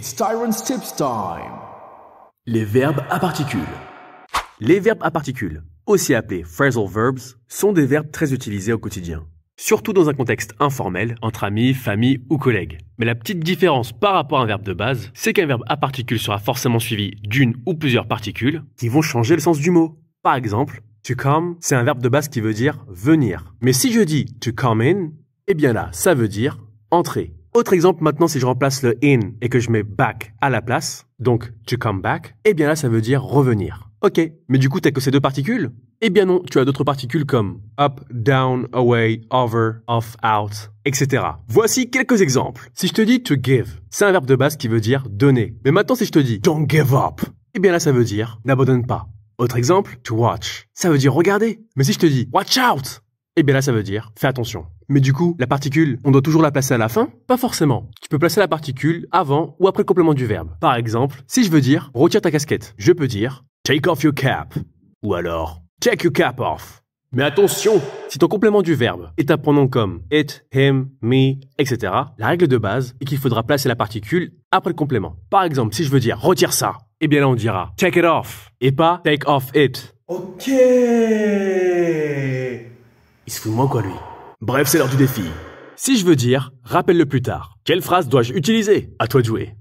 Time. Les verbes à particules. Les verbes à particules, aussi appelés phrasal verbs, sont des verbes très utilisés au quotidien. Surtout dans un contexte informel, entre amis, famille ou collègues. Mais la petite différence par rapport à un verbe de base, c'est qu'un verbe à particules sera forcément suivi d'une ou plusieurs particules qui vont changer le sens du mot. Par exemple, to come, c'est un verbe de base qui veut dire venir. Mais si je dis to come in, eh bien là, ça veut dire entrer. Autre exemple maintenant, si je remplace le in et que je mets back à la place, donc to come back, eh bien là ça veut dire revenir. Ok, mais du coup t'as que ces deux particules Eh bien non, tu as d'autres particules comme up, down, away, over, off, out, etc. Voici quelques exemples. Si je te dis to give, c'est un verbe de base qui veut dire donner. Mais maintenant si je te dis don't give up, eh bien là ça veut dire n'abandonne pas. Autre exemple, to watch, ça veut dire regarder. Mais si je te dis watch out, eh bien là, ça veut dire, fais attention. Mais du coup, la particule, on doit toujours la placer à la fin Pas forcément. Tu peux placer la particule avant ou après le complément du verbe. Par exemple, si je veux dire, retire ta casquette, je peux dire, take off your cap. Ou alors, take your cap off. Mais attention Si ton complément du verbe est un pronom comme it, him, me, etc., la règle de base est qu'il faudra placer la particule après le complément. Par exemple, si je veux dire retire ça, eh bien là on dira take it off et pas take off it. Ok il se fout de moi quoi, lui Bref, c'est l'heure du défi. Si je veux dire, rappelle-le plus tard. Quelle phrase dois-je utiliser À toi de jouer.